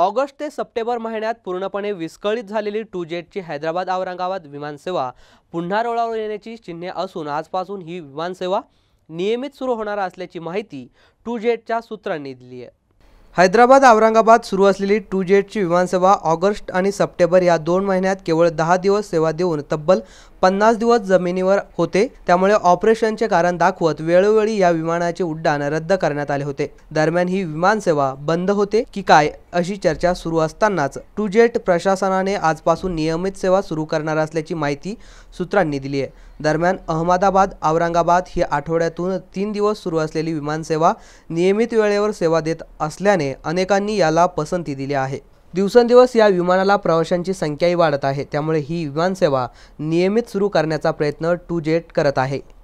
August ते September महिन्यात पूर्णपणे विस्कळीत झालेली टू जेटची हैदराबाद औरंगाबाद विमानसेवा पुन्हा रोळावर येण्याची चिन्हे असून आजपासून ही विमानसेवा नियमित सुरू होणार असल्याची माहिती टू जेटच्या सूत्रांनी दिली आहे हैदराबाद औरंगाबाद सुरू असलेली टू जेटची विमानसेवा ऑगस्ट आणि सप्टेंबर या दोन महिन्यात केवळ दहा दिवस सेवा देऊन तब्बल पन्नास दिवस जमिनीवर होते त्यामुळे ऑपरेशनचे कारण दाखवत वेळोवेळी या विमानाचे उड्डाण रद्द करण्यात आले होते दरम्यान ही विमानसेवा बंद होते की काय अशी चर्चा सुरू असतानाच टूजेट प्रशासनाने आजपासून नियमित सेवा सुरू करणार असल्याची माहिती सूत्रांनी दिली आहे दरम्यान अहमदाबाद औरंगाबाद ही आठवड्यातून तीन दिवस सुरू असलेली विमानसेवा नियमित वेळेवर सेवा देत असल्याने अनेकांनी याला पसंती दिली आहे दिवसेंदिवस या विमानाला प्रवाशांची संख्याही वाढत आहे त्यामुळे ही विमानसेवा नियमित सुरू करण्याचा प्रयत्न टूजेट करत आहे